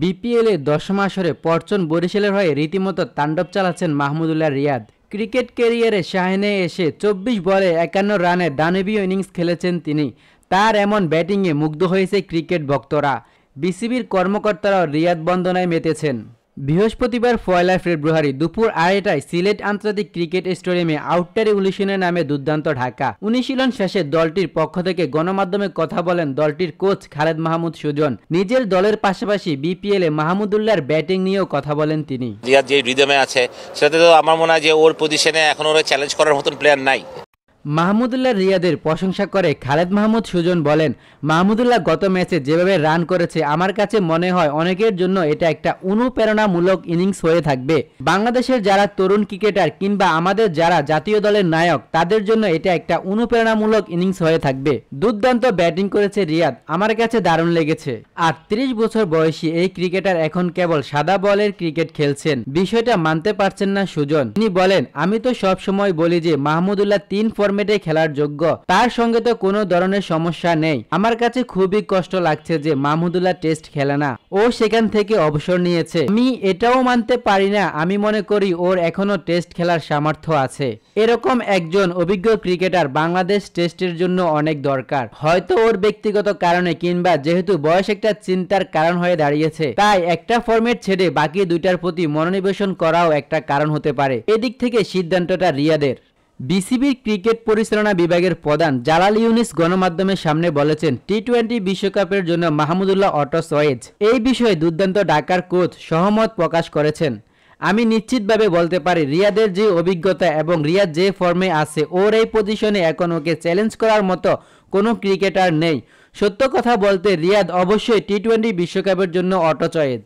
বিপিএলে দশম আসরে পরচন বরিশালের হয়ে রীতিমতো তাণ্ডব চালাচ্ছেন মাহমুদুল্লাহ রিয়াদ ক্রিকেট ক্যারিয়ারে শাহিনে এসে চব্বিশ বলে একান্ন রানে দানবীয় ইনিংস খেলেছেন তিনি তার এমন ব্যাটিংয়ে মুগ্ধ হয়েছে ক্রিকেট ভক্তরা বিসিবির কর্মকর্তারাও রিয়াদ বন্দনায় মেতেছেন বৃহস্পতিবার পয়লা ফেব্রুয়ারি দুপুর আড়াইটায় সিলেট আন্তর্জাতিক ক্রিকেট স্টেডিয়ামে আউটটারি উলিশনের নামে দুর্দান্ত ঢাকা অনুশীলন শেষে দলটির পক্ষ থেকে গণমাধ্যমে কথা বলেন দলটির কোচ খালেদ মাহমুদ সুজন নিজের দলের পাশাপাশি বিপিএলে মাহমুদুল্লাহর ব্যাটিং নিয়েও কথা বলেন তিনি যে রিদমে আছে সেটাতে তো আমার মনে হয় যে ওর পজিশনে এখন ওরা চ্যালেঞ্জ করার মতন প্লেয়ার নাই মাহমুদুল্লাহ রিয়াদের প্রশংসা করে খালেদ মাহমুদ সুজন বলেন মাহমুদুল্লাহ গত ম্যাচে যেভাবে রান করেছে আমার কাছে মনে হয় অনেকের জন্য এটা একটা অনুপ্রেরণামূলক ইনিংস হয়ে থাকবে বাংলাদেশের যারা তরুণ ক্রিকেটার কিংবা আমাদের যারা জাতীয় দলের নায়ক তাদের জন্য এটা একটা অনুপ্রেরণামূলক ইনিংস হয়ে থাকবে দুর্দান্ত ব্যাটিং করেছে রিয়াদ আমার কাছে দারুণ লেগেছে আর ত্রিশ বছর বয়সী এই ক্রিকেটার এখন কেবল সাদা বলের ক্রিকেট খেলছেন বিষয়টা মানতে পারছেন না সুজন তিনি বলেন আমি তো সবসময় বলি যে মাহমুদুল্লাহ তিন ফর্ম ফর্মেটে খেলার যোগ্য তার সঙ্গে তো কোনো ধরনের সমস্যা নেই আমার কাছে খুবই কষ্ট লাগছে যে মাহমুদুল্লাহ টেস্ট খেলে না ও সেখান থেকে অবসর নিয়েছে আমি এটাও মানতে পারি না আমি মনে করি ওর এখনো টেস্ট খেলার সামর্থ্য আছে এরকম একজন অভিজ্ঞ ক্রিকেটার বাংলাদেশ টেস্টের জন্য অনেক দরকার হয়তো ওর ব্যক্তিগত কারণে কিংবা যেহেতু বয়স একটা চিন্তার কারণ হয়ে দাঁড়িয়েছে তাই একটা ফর্মেট ছেড়ে বাকি দুইটার প্রতি মনোনিবেশন করাও একটা কারণ হতে পারে এদিক থেকে সিদ্ধান্তটা রিয়াদের বিসিবির ক্রিকেট পরিচালনা বিভাগের প্রধান জালাল ইউনিস গণমাধ্যমের সামনে বলেছেন টি টোয়েন্টি বিশ্বকাপের জন্য মাহমুদুল্লাহ অটো সয়েজ এই বিষয়ে দুর্দান্ত ডাকার কোচ সহমত প্রকাশ করেছেন আমি নিশ্চিতভাবে বলতে পারি রিয়াদের যে অভিজ্ঞতা এবং রিয়াদ যে ফর্মে আছে ওর এই পজিশনে এখন ওকে চ্যালেঞ্জ করার মতো কোনো ক্রিকেটার নেই সত্য কথা বলতে রিয়াদ অবশ্যই টি টোয়েন্টি বিশ্বকাপের জন্য অটো চয়েজ